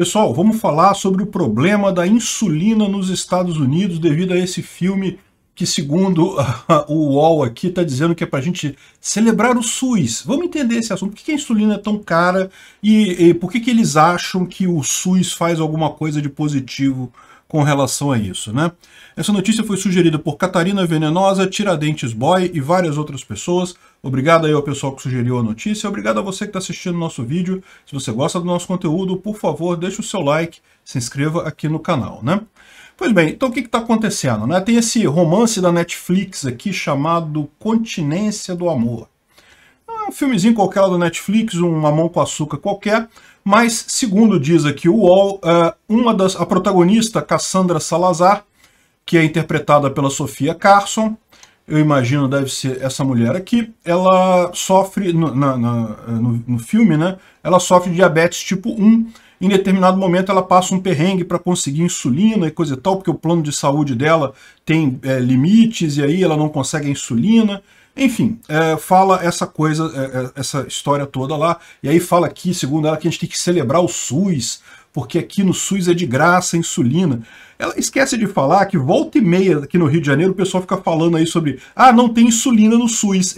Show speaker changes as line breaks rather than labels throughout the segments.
Pessoal, vamos falar sobre o problema da insulina nos Estados Unidos devido a esse filme que, segundo o UOL aqui, está dizendo que é para a gente celebrar o SUS. Vamos entender esse assunto. Por que a insulina é tão cara e, e por que, que eles acham que o SUS faz alguma coisa de positivo com relação a isso, né? Essa notícia foi sugerida por Catarina Venenosa, Tiradentes Boy e várias outras pessoas. Obrigado aí ao pessoal que sugeriu a notícia. Obrigado a você que está assistindo o nosso vídeo. Se você gosta do nosso conteúdo, por favor, deixe o seu like, se inscreva aqui no canal, né? Pois bem, então o que está acontecendo? Né? Tem esse romance da Netflix aqui chamado Continência do Amor um filmezinho qualquer do Netflix, uma mão com açúcar qualquer, mas, segundo diz aqui o UOL, eh, uma das, a protagonista, Cassandra Salazar, que é interpretada pela Sofia Carson, eu imagino deve ser essa mulher aqui, ela sofre, no, na, no, no filme, né, ela sofre diabetes tipo 1, em determinado momento ela passa um perrengue para conseguir insulina e coisa e tal, porque o plano de saúde dela tem é, limites e aí ela não consegue a insulina, enfim, é, fala essa coisa, é, é, essa história toda lá, e aí fala aqui, segundo ela, que a gente tem que celebrar o SUS, porque aqui no SUS é de graça a insulina. Ela esquece de falar que volta e meia aqui no Rio de Janeiro o pessoal fica falando aí sobre ah, não tem insulina no SUS.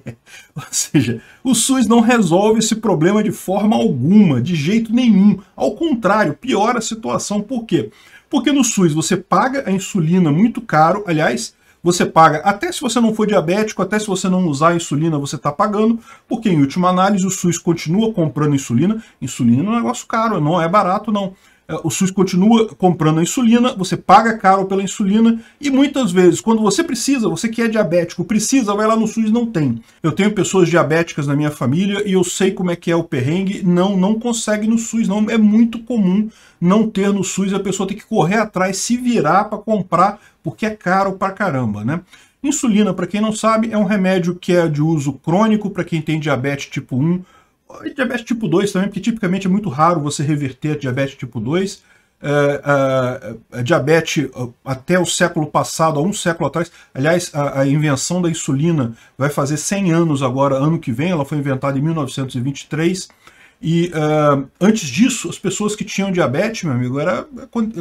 Ou seja, o SUS não resolve esse problema de forma alguma, de jeito nenhum. Ao contrário, piora a situação. Por quê? Porque no SUS você paga a insulina muito caro, aliás, você paga, até se você não for diabético, até se você não usar insulina, você está pagando, porque em última análise o SUS continua comprando insulina. Insulina é um negócio caro, não é barato não. É, o SUS continua comprando a insulina, você paga caro pela insulina e muitas vezes, quando você precisa, você que é diabético, precisa, vai lá no SUS, não tem. Eu tenho pessoas diabéticas na minha família e eu sei como é que é o perrengue, não, não consegue no SUS, não. É muito comum não ter no SUS, a pessoa tem que correr atrás, se virar para comprar porque é caro pra caramba, né? Insulina, para quem não sabe, é um remédio que é de uso crônico para quem tem diabetes tipo 1 e diabetes tipo 2 também, porque tipicamente é muito raro você reverter diabetes tipo 2. É, é, é, diabetes até o século passado, há um século atrás, aliás, a, a, invenção da insulina vai fazer 100 anos agora, ano que vem, ela foi inventada em 1923, e antes disso, as pessoas que tinham diabetes, meu amigo, era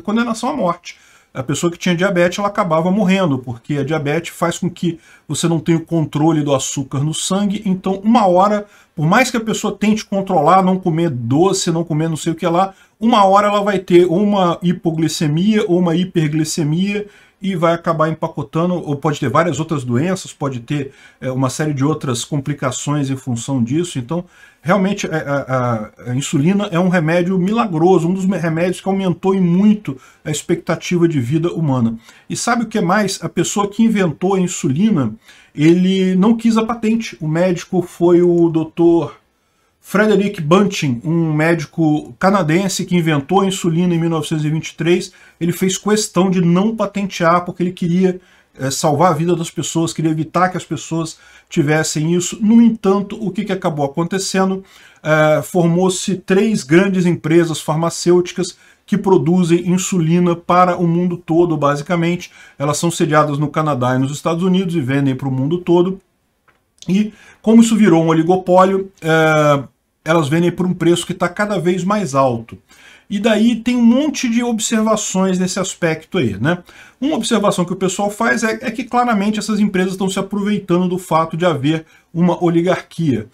condenação à morte a pessoa que tinha diabetes ela acabava morrendo, porque a diabetes faz com que você não tenha o controle do açúcar no sangue, então uma hora, por mais que a pessoa tente controlar, não comer doce, não comer não sei o que lá, uma hora ela vai ter uma hipoglicemia ou uma hiperglicemia, e vai acabar empacotando, ou pode ter várias outras doenças, pode ter é, uma série de outras complicações em função disso. Então, realmente, a, é, é, a, a, insulina é um remédio milagroso, um dos remédios que aumentou muito a expectativa de vida humana. E sabe o que mais? A pessoa que inventou a insulina, ele não quis a patente. O médico foi o doutor Frederick Bunting, um médico canadense que inventou a insulina em 1923, ele fez questão de não patentear porque ele queria é, salvar a vida das pessoas, queria evitar que as pessoas tivessem isso. No entanto, o que, que acabou acontecendo? É, Formou-se três grandes empresas farmacêuticas que produzem insulina para o mundo todo, basicamente. Elas são sediadas no Canadá e nos Estados Unidos e vendem para o mundo todo. E como isso virou um oligopólio, eh, elas vendem por um preço que está cada vez mais alto. E daí tem um monte de observações nesse aspecto aí, né? Uma observação que o pessoal faz é, é que claramente essas empresas estão se aproveitando do fato de haver uma oligarquia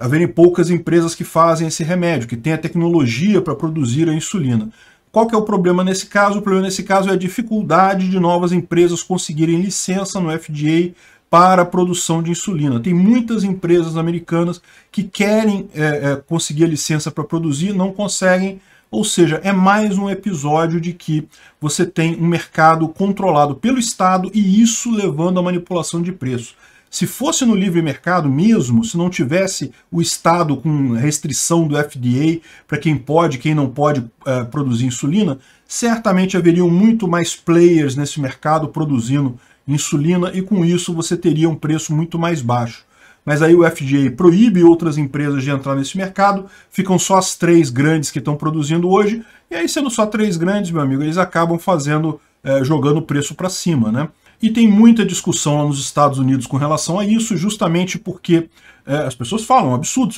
haverem poucas empresas que fazem esse remédio, que têm a tecnologia para produzir a insulina. Qual que é o problema nesse caso? O problema nesse caso é a dificuldade de novas empresas conseguirem licença no FDA para a produção de insulina. Tem muitas empresas americanas que querem é, é, conseguir a licença para produzir, não conseguem. Ou seja, é mais um episódio de que você tem um mercado controlado pelo Estado e isso levando à manipulação de preço. Se fosse no livre mercado mesmo, se não tivesse o Estado com restrição do FDA para quem pode, quem não pode é, produzir insulina, certamente haveriam muito mais players nesse mercado produzindo insulina insulina e com isso você teria um preço muito mais baixo. Mas aí o FDA proíbe outras empresas de entrar nesse mercado, ficam só as três grandes que estão produzindo hoje, e aí sendo só três grandes, meu amigo, eles acabam fazendo, é, jogando o preço para cima, né? E tem muita discussão lá nos Estados Unidos com relação a isso, justamente porque é, as pessoas falam, é absurdo,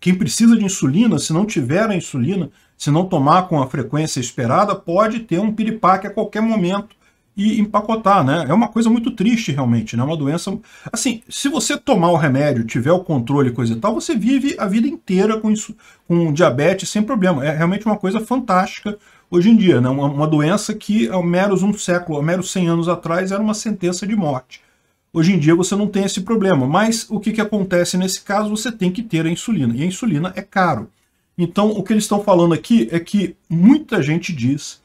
quem precisa de insulina, se não tiver a insulina, se não tomar com a frequência esperada, pode ter um piripaque a qualquer momento, e empacotar, né? É uma coisa muito triste, realmente, né? Uma doença... Assim, se você tomar o remédio, tiver o controle, coisa e tal, você vive a vida inteira com, isso, com diabetes sem problema. É realmente uma coisa fantástica hoje em dia, né? Uma, uma doença que, ao meros um século, ao meros 100 anos atrás, era uma sentença de morte. Hoje em dia você não tem esse problema, mas o que, que acontece nesse caso? Você tem que ter a insulina, e a insulina é caro. Então, o que eles estão falando aqui é que muita gente diz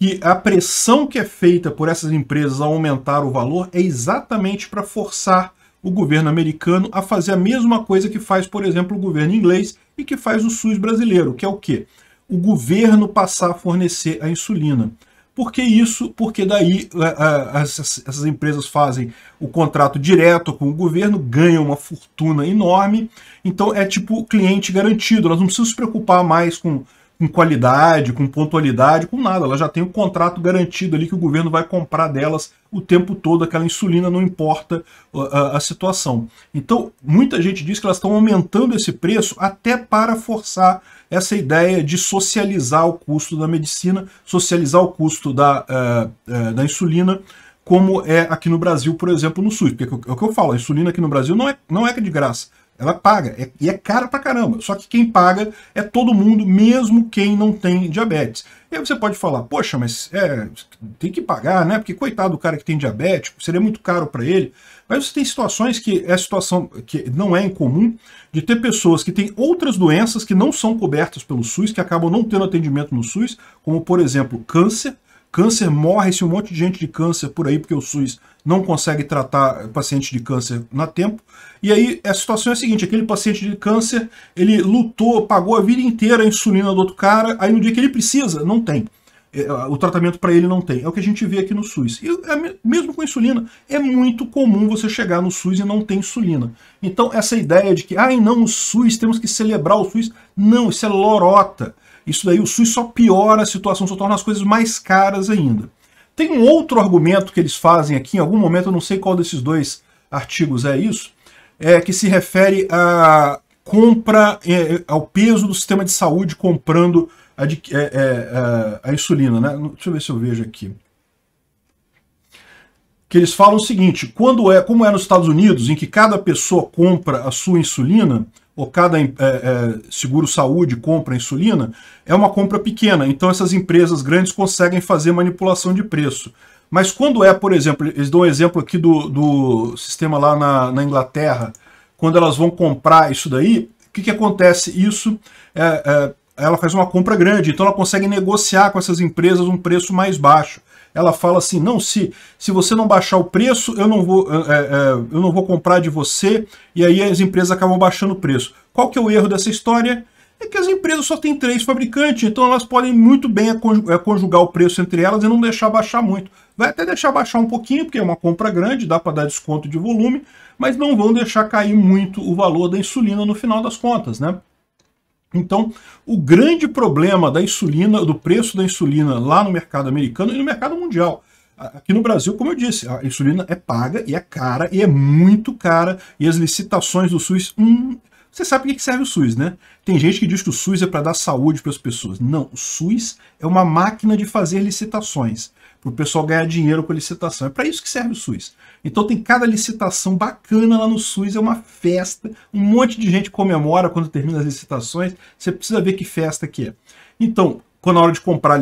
que a pressão que é feita por essas empresas a aumentar o valor é exatamente para forçar o governo americano a fazer a mesma coisa que faz, por exemplo, o governo inglês e que faz o SUS brasileiro, que é o quê? O governo passar a fornecer a insulina. Por que isso? Porque daí é, é, essas empresas fazem o contrato direto com o governo, ganham uma fortuna enorme, então é tipo cliente garantido, elas não precisam se preocupar mais com com qualidade, com pontualidade, com nada. Ela já tem um contrato garantido ali que o governo vai comprar delas o tempo todo. Aquela insulina não importa a, a situação. Então, muita gente diz que elas estão aumentando esse preço até para forçar essa ideia de socializar o custo da medicina, socializar o custo da, uh, uh, da insulina como é aqui no Brasil, por exemplo, no SUS. Porque é o que eu falo, a insulina aqui no Brasil não é, não é de graça. Ela paga. É, e é cara pra caramba. Só que quem paga é todo mundo, mesmo quem não tem diabetes. E aí você pode falar, poxa, mas é, tem que pagar, né? Porque coitado do cara que tem diabético, seria muito caro para ele. Mas você tem situações que é situação que não é incomum de ter pessoas que têm outras doenças que não são cobertas pelo SUS, que acabam não tendo atendimento no SUS, como por exemplo câncer. Câncer morre-se um monte de gente de câncer por aí, porque o SUS não consegue tratar paciente de câncer na tempo. E aí a situação é a seguinte, aquele paciente de câncer, ele lutou, pagou a vida inteira a insulina do outro cara, aí no dia que ele precisa, não tem. É, o tratamento para ele não tem. É o que a gente vê aqui no SUS. E é mesmo com insulina, é muito comum você chegar no SUS e não ter insulina. Então essa ideia de que, ai ah, não, o SUS, temos que celebrar o SUS. Não, isso é lorota. Isso daí, o SUS só piora a situação, só torna as coisas mais caras ainda. Tem um outro argumento que eles fazem aqui, em algum momento, eu não sei qual desses dois artigos é isso, é, que se refere à compra, é, é ao peso do sistema de saúde comprando a, de, é, é a, a insulina. Né? Deixa eu ver se eu vejo aqui que eles falam o seguinte: quando é, como é nos Estados Unidos, em que cada pessoa compra a sua insulina, ou cada é, é, seguro-saúde compra insulina, é uma compra pequena. Então essas empresas grandes conseguem fazer manipulação de preço. Mas quando é, por exemplo, eles dão um exemplo aqui do, do sistema lá na, na Inglaterra, quando elas vão comprar isso daí, o que, que acontece? Isso é, é ela faz uma compra grande, então ela consegue negociar com essas empresas um preço mais baixo ela fala assim, não, se, se você não baixar o preço, eu não, vou, é, é, eu não vou comprar de você, e aí as empresas acabam baixando o preço. Qual que é o erro dessa história? É que as empresas só têm três fabricantes, então elas podem muito bem conjugar o preço entre elas e não deixar baixar muito. Vai até deixar baixar um pouquinho, porque é uma compra grande, dá para dar desconto de volume, mas não vão deixar cair muito o valor da insulina no final das contas, né? Então, o grande problema da insulina, do preço da insulina lá no mercado americano e no mercado mundial. Aqui no Brasil, como eu disse, a insulina é paga e é cara, e é muito cara, e as licitações do SUS, hum, você sabe para que serve o SUS, né? Tem gente que diz que o SUS é para dar saúde para as pessoas. Não, o SUS é uma máquina de fazer licitações para o pessoal ganhar dinheiro com a licitação. É para isso que serve o SUS. Então tem cada licitação bacana lá no SUS, é uma festa, um monte de gente comemora quando termina as licitações, você precisa ver que festa que é. Então, quando na hora de comprar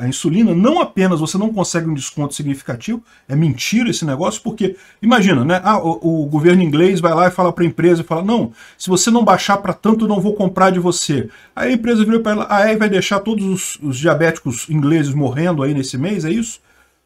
a insulina, não apenas você não consegue um desconto significativo, é mentira esse negócio, porque, imagina, né? Ah, o, o governo inglês vai lá e fala para a empresa, fala, não, se você não baixar para tanto, eu não vou comprar de você. Aí a empresa virou para ela, ah, é, vai deixar todos os, os diabéticos ingleses morrendo aí nesse mês, é isso?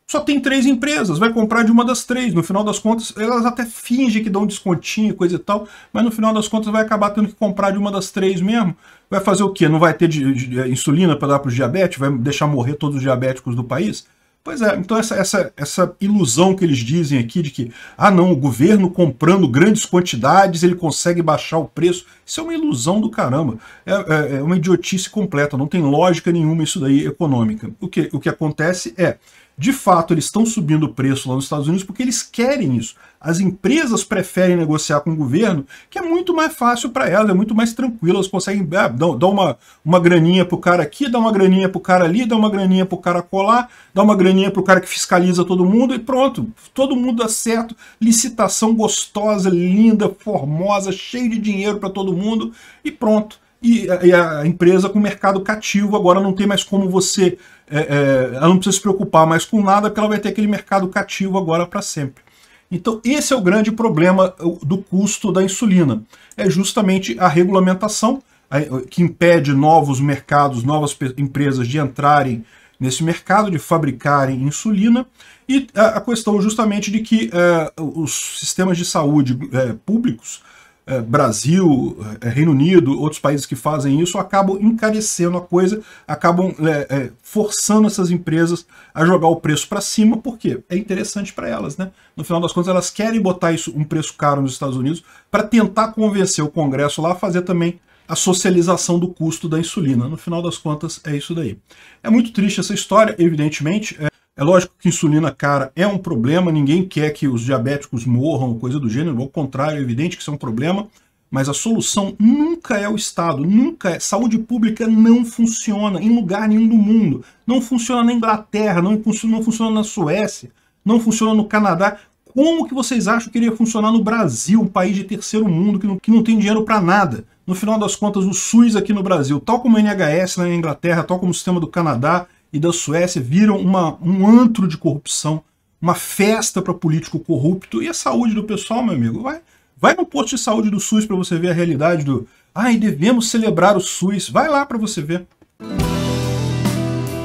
só tem três empresas, vai comprar de uma das três. No final das contas, elas até fingem que dão descontinho, coisa e tal, mas no final das contas vai acabar tendo que comprar de uma das três mesmo. Vai fazer o quê? Não vai ter de, de, de, eh, insulina para dar para os diabéticos? Vai deixar morrer todos os diabéticos do país? Pois é, então essa, essa, essa ilusão que eles dizem aqui de que, ah não, o governo comprando grandes quantidades, ele consegue baixar o preço, isso é uma ilusão do caramba. É, é, é uma idiotice completa, não tem lógica nenhuma isso daí econômica. O que, o que acontece é de fato, eles estão subindo o preço lá nos Estados Unidos porque eles querem isso. As empresas preferem negociar com o governo, que é muito mais fácil para elas, é muito mais tranquilo. Elas conseguem ah, dar uma, uma graninha para o cara aqui, dar uma graninha para o cara ali, dar uma graninha para o cara colar, dar uma graninha para o cara que fiscaliza todo mundo e pronto. Todo mundo dá certo. Licitação gostosa, linda, formosa, cheio de dinheiro para todo mundo e pronto. E a, e a empresa com mercado cativo agora não tem mais como você é, é, ela não precisa se preocupar mais com nada, porque ela vai ter aquele mercado cativo agora para sempre. Então esse é o grande problema do custo da insulina. É justamente a regulamentação é, que impede novos mercados, novas empresas de entrarem nesse mercado, de fabricarem insulina, e a questão justamente de que é, os sistemas de saúde públicos é, Brasil, é, Reino Unido, outros países que fazem isso, acabam encarecendo a coisa, acabam é, forçando essas empresas a jogar o preço para cima, porque é interessante para elas. Né? No final das contas, elas querem botar isso, um preço caro nos Estados Unidos para tentar convencer o Congresso lá a fazer também a socialização do custo da insulina. No final das contas, é isso daí. É muito triste essa história, evidentemente. É é lógico que insulina cara é um problema, ninguém quer que os diabéticos morram, coisa do gênero, ao contrário, é evidente que isso é um problema, mas a solução nunca é o Estado, nunca é. Saúde pública não funciona em lugar nenhum do mundo. Não funciona na Inglaterra, não, não funciona na Suécia, não funciona no Canadá. Como que vocês acham que iria funcionar no Brasil, um país de terceiro mundo que não, que não tem dinheiro para nada? No final das contas, o SUS aqui no Brasil, tal como o NHS na Inglaterra, tal como o sistema do Canadá, e da Suécia viram uma, um antro de corrupção, uma festa para político corrupto. E a saúde do pessoal, meu amigo, vai, vai no posto de saúde do SUS para você ver a realidade do. Ai, devemos celebrar o SUS. Vai lá para você ver.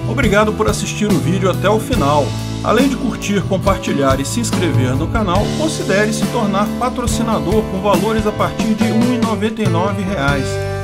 Obrigado por assistir o vídeo até o final. Além de curtir, compartilhar e se inscrever no canal, considere se tornar patrocinador com valores a partir de R$ 1,99